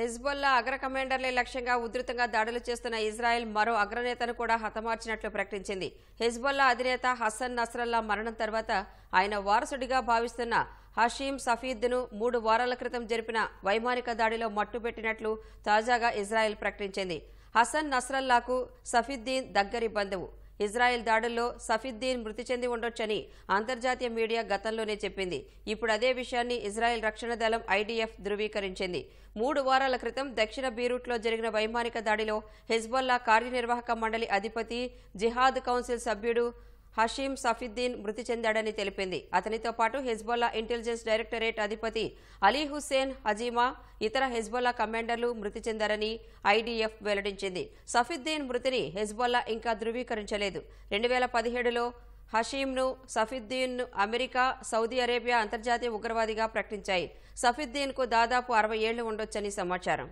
Hezbollah అగ్ర కమాండర్లే లక్ష్యంగా ఉధృతంగా దాడులు చేస్తున్న ఇజ్రాయెల్ మరో అగ్రనేతను కూడా హతమార్చినట్లు ప్రకటించింది హిజ్బుల్లా అధినేత హసన్ నస్రల్లా మరణం తర్వాత ఆయన వారసుడిగా భావిస్తున్న హషీం సఫీద్ను మూడు వారాల క్రితం జరిపిన వైమానిక దాడిలో మట్టుబెట్టినట్లు తాజాగా ఇజ్రాయెల్ ప్రకటించింది హసన్ నస్రల్లాకు సఫీద్దీన్ దగ్గరి బంధువు ఇజ్రాయెల్ దాడుల్లో సఫిద్దీన్ మృతి చెంది ఉండొచ్చని అంతర్జాతీయ మీడియా గతంలోనే చెప్పింది ఇప్పుడు అదే విషయాన్ని ఇజ్రాయెల్ రక్షణ దళం ఐడీఎఫ్ ధృవీకరించింది మూడు వారాల క్రితం దక్షిణ బీరూట్లో జరిగిన వైమానిక దాడిలో హెజ్బొల్లా కార్యనిర్వాహక మండలి అధిపతి జిహాద్ కౌన్సిల్ సభ్యుడు హషీం సఫీద్దీన్ మృతి చెందాడని తెలిపింది అతనితో పాటు హెజ్బొల్లా ఇంటెలిజెన్స్ డైరెక్టరేట్ అధిపతి అలీ హుస్సేన్ హజీమా ఇతర హెజ్బొల్లా కమాండర్లు మృతి చెందారని ఐడీఎఫ్ వెల్లడించింది సఫీద్దీన్ మృతిని హెజ్బొల్లా ఇంకా ధృవీకరించలేదు రెండు వేల పదిహేడులో హషీంను సఫీద్దీన్ను అమెరికా సౌదీ అరేబియా అంతర్జాతీయ ఉగ్రవాదిగా ప్రకటించాయి సఫీద్దీన్కు దాదాపు అరవై ఏళ్లు ఉండొచ్చని సమాచారం